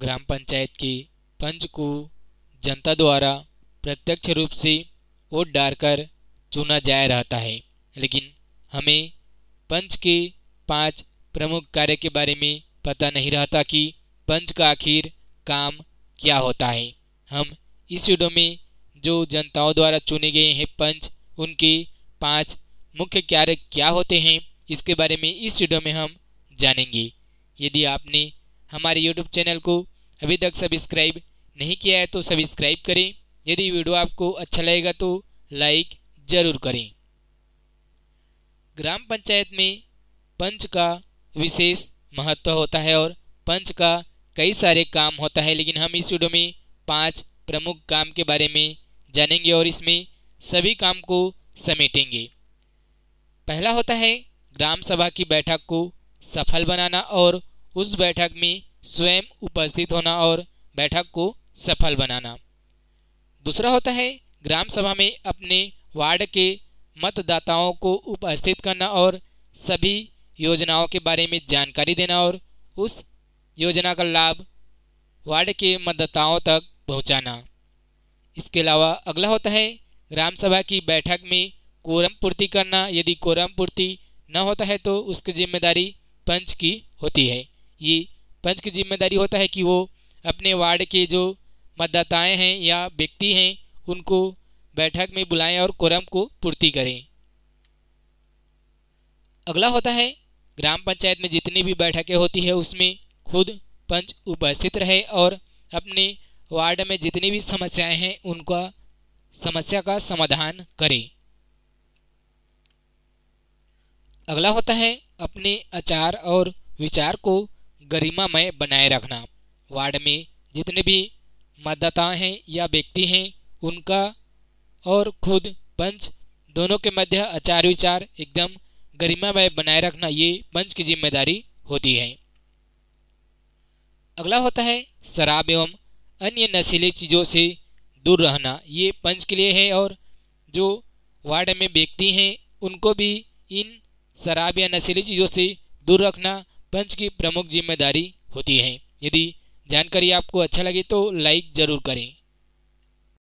ग्राम पंचायत की पंच को जनता द्वारा प्रत्यक्ष रूप से वोट डालकर चुना जा रहता है लेकिन हमें पंच के पांच प्रमुख कार्य के बारे में पता नहीं रहता कि पंच का आखिर काम क्या होता है हम इस वीडियो में जो जनताओं द्वारा चुने गए हैं पंच उनके पांच मुख्य कार्य क्या होते हैं इसके बारे में इस वीडियो में हम जानेंगे यदि आपने हमारे यूट्यूब चैनल को अभी तक सब्सक्राइब नहीं किया है तो सब्सक्राइब करें यदि वीडियो आपको अच्छा लगेगा तो लाइक ज़रूर करें ग्राम पंचायत में पंच का विशेष महत्व होता है और पंच का कई सारे काम होता है लेकिन हम इस वीडियो में पांच प्रमुख काम के बारे में जानेंगे और इसमें सभी काम को समेटेंगे पहला होता है ग्राम सभा की बैठक को सफल बनाना और उस बैठक में स्वयं उपस्थित होना और बैठक को सफल बनाना दूसरा होता है ग्राम सभा में अपने वार्ड के मतदाताओं को उपस्थित करना और सभी योजनाओं के बारे में जानकारी देना और उस योजना का लाभ वार्ड के मतदाताओं तक पहुंचाना। इसके अलावा अगला होता है ग्राम सभा की बैठक में कोरम पूर्ति करना यदि कोरम पूर्ति न होता है तो उसकी जिम्मेदारी पंच की होती है ये पंच की जिम्मेदारी होता है कि वो अपने वार्ड के जो मतदाताएं हैं या व्यक्ति हैं उनको बैठक में बुलाएं और कोरम को पूर्ति करें अगला होता है ग्राम पंचायत में जितनी भी बैठकें होती है उसमें खुद पंच उपस्थित रहे और अपने वार्ड में जितनी भी समस्याएं हैं उनका समस्या का समाधान करें अगला होता है अपने आचार और विचार को गरिमामय बनाए रखना वार्ड में जितने भी मतदाता हैं या व्यक्ति हैं उनका और खुद पंच दोनों के मध्य आचार विचार एकदम गरिमामय बनाए रखना ये पंच की जिम्मेदारी होती है अगला होता है शराब एवं अन्य नशीली चीज़ों से दूर रहना ये पंच के लिए है और जो वार्ड में व्यक्ति हैं उनको भी इन शराब या नशीली चीज़ों से दूर रखना पंच की प्रमुख जिम्मेदारी होती है यदि जानकारी आपको अच्छा लगे तो लाइक ज़रूर करें